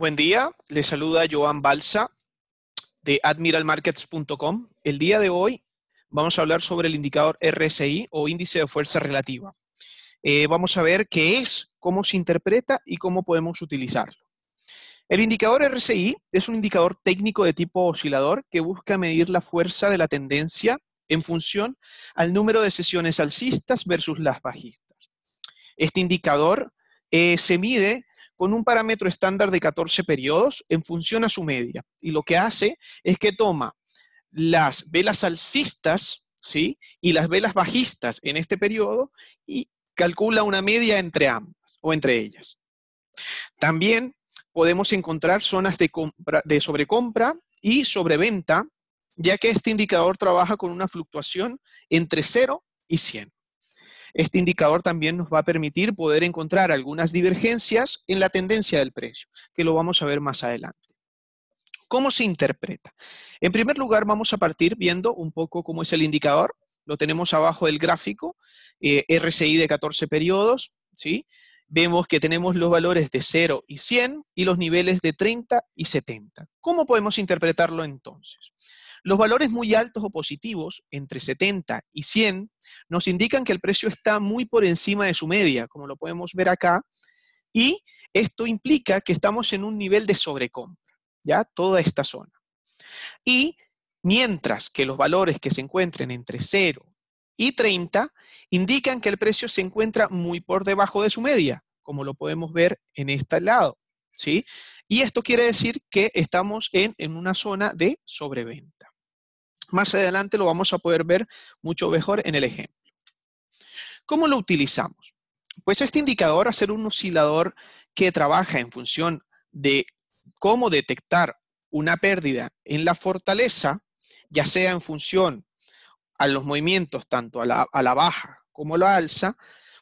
Buen día, le saluda Joan Balsa de admiralmarkets.com. El día de hoy vamos a hablar sobre el indicador RSI o índice de fuerza relativa. Eh, vamos a ver qué es, cómo se interpreta y cómo podemos utilizarlo. El indicador RSI es un indicador técnico de tipo oscilador que busca medir la fuerza de la tendencia en función al número de sesiones alcistas versus las bajistas. Este indicador eh, se mide con un parámetro estándar de 14 periodos en función a su media. Y lo que hace es que toma las velas alcistas ¿sí? y las velas bajistas en este periodo y calcula una media entre ambas o entre ellas. También podemos encontrar zonas de, compra, de sobrecompra y sobreventa, ya que este indicador trabaja con una fluctuación entre 0 y 100. Este indicador también nos va a permitir poder encontrar algunas divergencias en la tendencia del precio, que lo vamos a ver más adelante. ¿Cómo se interpreta? En primer lugar, vamos a partir viendo un poco cómo es el indicador. Lo tenemos abajo del gráfico, eh, RCI RSI de 14 periodos, ¿sí? vemos que tenemos los valores de 0 y 100 y los niveles de 30 y 70. ¿Cómo podemos interpretarlo entonces? Los valores muy altos o positivos, entre 70 y 100, nos indican que el precio está muy por encima de su media, como lo podemos ver acá, y esto implica que estamos en un nivel de sobrecompra, ¿ya? Toda esta zona. Y mientras que los valores que se encuentren entre 0 y 30 indican que el precio se encuentra muy por debajo de su media, como lo podemos ver en este lado. ¿sí? Y esto quiere decir que estamos en, una zona de sobreventa. Más adelante lo vamos a poder ver mucho mejor en el ejemplo. ¿Cómo lo utilizamos? Pues este indicador, a ser un oscilador que trabaja en función de cómo detectar una pérdida en la fortaleza, ya sea en función a los movimientos, tanto a la, baja como a la alza,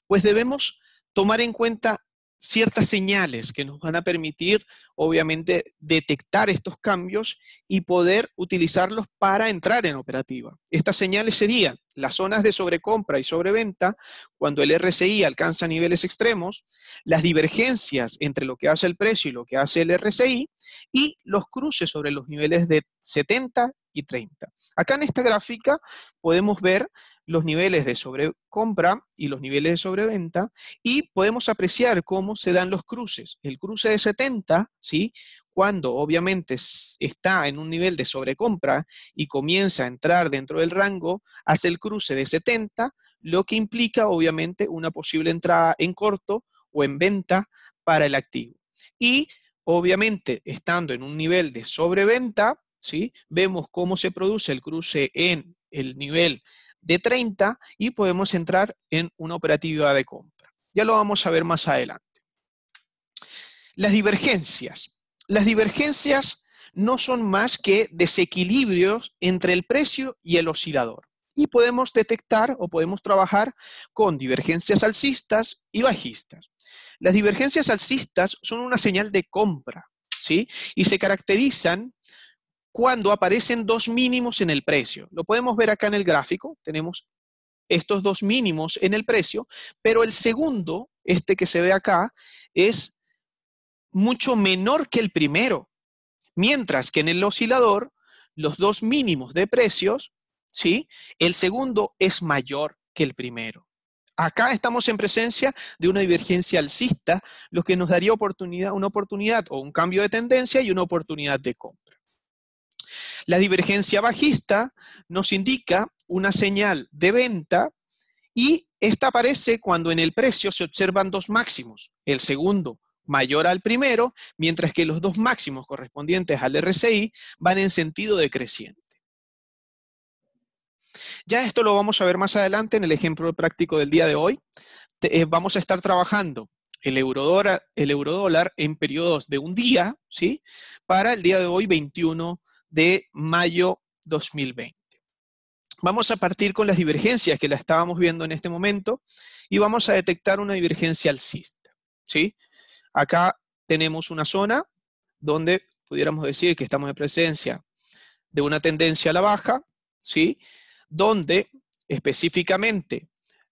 pues debemos tomar en cuenta ciertas señales que nos van a permitir, obviamente, detectar estos cambios y poder utilizarlos para entrar en operativa. Estas señales serían las zonas de sobrecompra y sobreventa, cuando el RSI alcanza niveles extremos, las divergencias entre lo que hace el precio y lo que hace el RSI, y los cruces sobre los niveles de 70 30. Acá en esta gráfica podemos ver los niveles de sobrecompra y los niveles de sobreventa y podemos apreciar cómo se dan los cruces. El cruce de 70, ¿sí? cuando obviamente está en un nivel de sobrecompra y comienza a entrar dentro del rango, hace el cruce de 70, lo que implica obviamente una posible entrada en corto o en venta para el activo. Y obviamente, estando en un nivel de sobreventa, Vemos cómo se produce el cruce en el nivel de 30 y podemos entrar en una operativa de compra. Ya lo vamos a ver más adelante. Las divergencias. Las divergencias no son más que desequilibrios entre el precio y el oscilador. Y podemos detectar o podemos trabajar con divergencias alcistas y bajistas. Las divergencias alcistas son una señal de compra, ¿sí? Y se caracterizan cuando aparecen dos mínimos en el precio. Lo podemos ver acá en el gráfico, tenemos estos dos mínimos en el precio, pero el segundo, este que se ve acá, es mucho menor que el primero. Mientras que en el oscilador, los dos mínimos de precios, ¿sí? El segundo es mayor que el primero. Acá estamos en presencia de una divergencia alcista, lo que nos daría oportunidad, una oportunidad o un cambio de tendencia y una oportunidad de compra. La divergencia bajista nos indica una señal de venta y esta aparece cuando en el precio se observan dos máximos, el segundo mayor al primero, mientras que los dos máximos correspondientes al RSI van en sentido decreciente. Ya esto lo vamos a ver más adelante en el ejemplo práctico del día de hoy. Eh, vamos a estar trabajando el eurodólar, el eurodólar en periodos de un día, ¿sí? Para el día de hoy, 21 de mayo 2020. Vamos a partir con las divergencias que la estábamos viendo en este momento y vamos a detectar una divergencia alcista. ¿sí? Acá tenemos una zona donde pudiéramos decir que estamos en presencia de una tendencia a la baja, ¿sí? donde específicamente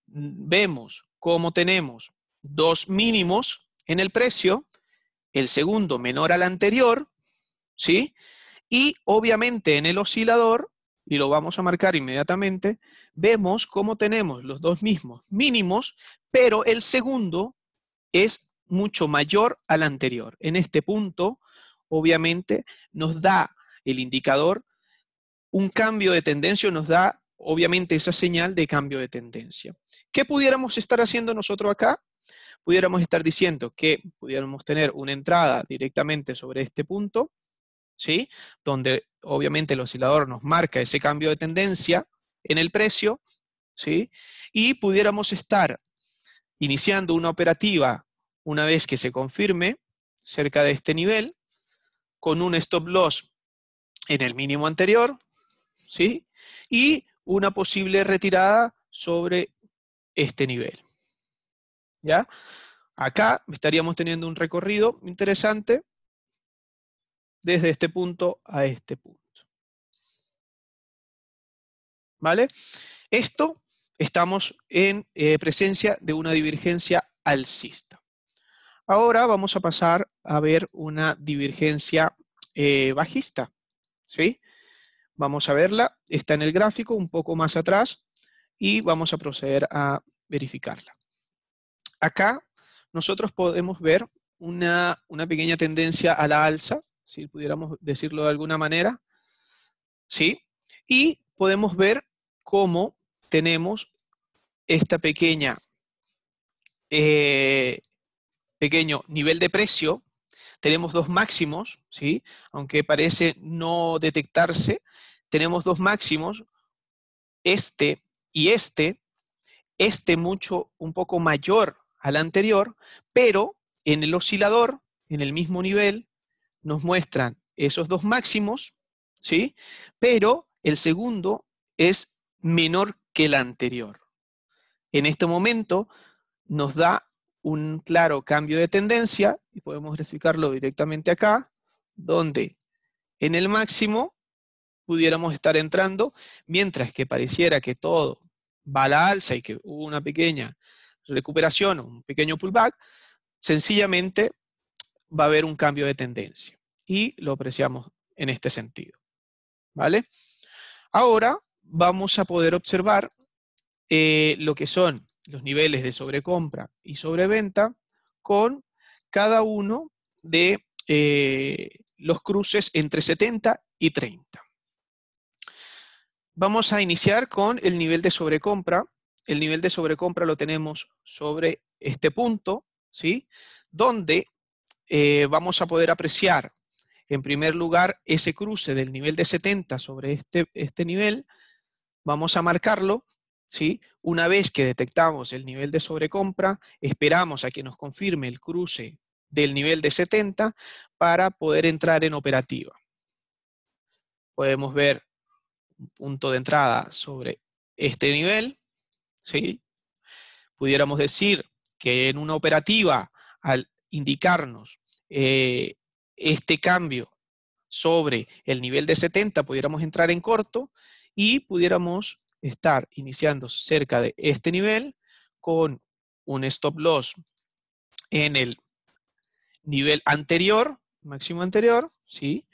vemos cómo tenemos dos mínimos en el precio, el segundo menor al anterior, ¿sí? Y obviamente en el oscilador, y lo vamos a marcar inmediatamente, vemos cómo tenemos los dos mismos mínimos, pero el segundo es mucho mayor al anterior. En este punto, obviamente, nos da el indicador un cambio de tendencia, nos da obviamente esa señal de cambio de tendencia. ¿Qué pudiéramos estar haciendo nosotros acá? Pudiéramos estar diciendo que pudiéramos tener una entrada directamente sobre este punto, ¿sí? Donde obviamente el oscilador nos marca ese cambio de tendencia en el precio, ¿sí? Y pudiéramos estar iniciando una operativa una vez que se confirme cerca de este nivel, con un stop loss en el mínimo anterior, ¿sí? Y una posible retirada sobre este nivel. ¿Ya? Acá estaríamos teniendo un recorrido interesante, desde este punto a este punto. ¿Vale? Esto estamos en eh, presencia de una divergencia alcista. Ahora vamos a pasar a ver una divergencia eh, bajista. ¿sí? Vamos a verla, está en el gráfico un poco más atrás y vamos a proceder a verificarla. Acá nosotros podemos ver una pequeña tendencia a la alza si pudiéramos decirlo de alguna manera. ¿Sí? Y podemos ver cómo tenemos esta pequeña, eh, pequeño nivel de precio. Tenemos dos máximos, ¿sí? Aunque parece no detectarse, tenemos dos máximos, este y este, este mucho, un poco mayor al anterior, pero en el oscilador, en el mismo nivel, nos muestran esos dos máximos, ¿sí? Pero el segundo es menor que el anterior. En este momento nos da un claro cambio de tendencia, y podemos verificarlo directamente acá, donde en el máximo pudiéramos estar entrando, mientras que pareciera que todo va a la alza y que hubo una pequeña recuperación, un pequeño pullback, sencillamente va a haber un cambio de tendencia. Y lo apreciamos en este sentido. ¿Vale? Ahora vamos a poder observar eh, lo que son los niveles de sobrecompra y sobreventa con cada uno de eh, los cruces entre 70 y 30. Vamos a iniciar con el nivel de sobrecompra. El nivel de sobrecompra lo tenemos sobre este punto, ¿sí? Donde eh, vamos a poder apreciar, en primer lugar, ese cruce del nivel de 70 sobre este, este nivel. Vamos a marcarlo ¿Sí? Una vez que detectamos el nivel de sobrecompra, esperamos a que nos confirme el cruce del nivel de 70 para poder entrar en operativa. Podemos ver un punto de entrada sobre este nivel. ¿sí? Pudiéramos decir que en una operativa, al indicarnos eh, este cambio sobre el nivel de 70, pudiéramos entrar en corto y pudiéramos estar iniciando cerca de este nivel con un stop loss en el nivel anterior, máximo anterior, ¿sí?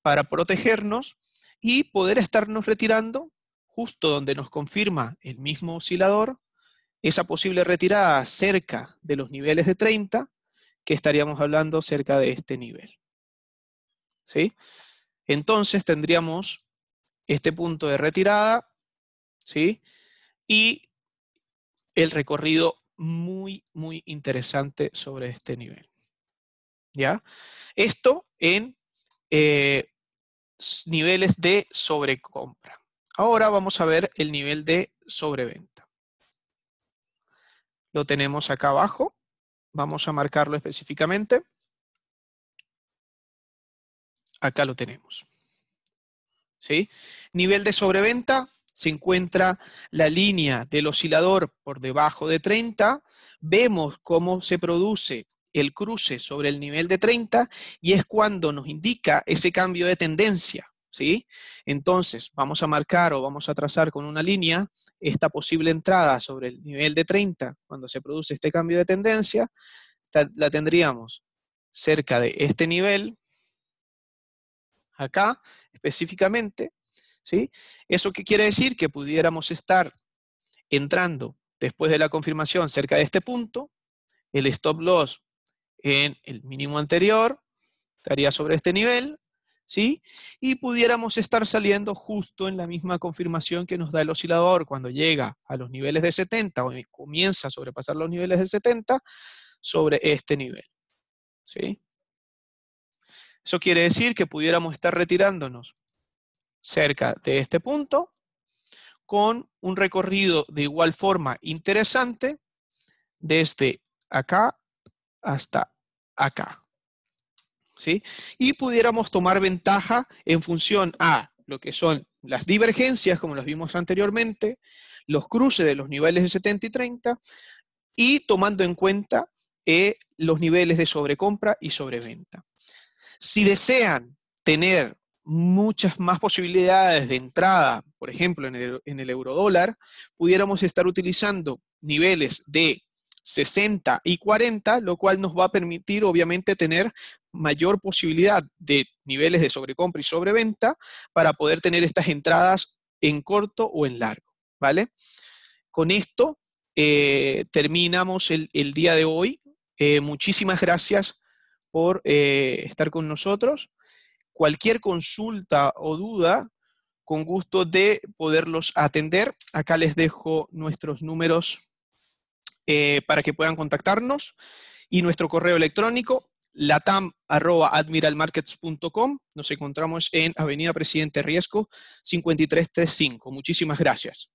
Para protegernos y poder estarnos retirando justo donde nos confirma el mismo oscilador esa posible retirada cerca de los niveles de 30 estaríamos hablando cerca de este nivel. ¿Sí? Entonces tendríamos este punto de retirada, ¿sí? Y el recorrido muy, muy interesante sobre este nivel. ¿Ya? Esto en eh, niveles de sobrecompra. Ahora vamos a ver el nivel de sobreventa. Lo tenemos acá abajo, Vamos a marcarlo específicamente. Acá lo tenemos. ¿Sí? Nivel de sobreventa, se encuentra la línea del oscilador por debajo de 30, vemos cómo se produce el cruce sobre el nivel de 30 y es cuando nos indica ese cambio de tendencia. ¿sí? Entonces, vamos a marcar o vamos a trazar con una línea esta posible entrada sobre el nivel de 30, cuando se produce este cambio de tendencia, la tendríamos cerca de este nivel, acá específicamente, ¿sí? ¿Eso qué quiere decir? Que pudiéramos estar entrando después de la confirmación cerca de este punto, el stop loss en el mínimo anterior, estaría sobre este nivel, ¿sí? Y pudiéramos estar saliendo justo en la misma confirmación que nos da el oscilador cuando llega a los niveles de 70 o comienza a sobrepasar los niveles de 70 sobre este nivel, ¿sí? Eso quiere decir que pudiéramos estar retirándonos cerca de este punto con un recorrido de igual forma interesante desde acá hasta acá. Y pudiéramos tomar ventaja en función a lo que son las divergencias, como las vimos anteriormente, los cruces de los niveles de 70 y 30, y tomando en cuenta eh, los niveles de sobrecompra y sobreventa. Si desean tener muchas más posibilidades de entrada, por ejemplo, en el, euro el pudiéramos estar utilizando niveles de 60 y 40, lo cual nos va a permitir obviamente tener mayor posibilidad de niveles de sobrecompra y sobreventa para poder tener estas entradas en corto o en largo, ¿vale? Con esto eh, terminamos el, día de hoy. Eh, muchísimas gracias por eh, estar con nosotros. Cualquier consulta o duda, con gusto de poderlos atender. Acá les dejo nuestros números para que puedan contactarnos y nuestro correo electrónico latam.admiralmarkets.com. Nos encontramos en Avenida Presidente Riesco 5335. Muchísimas gracias.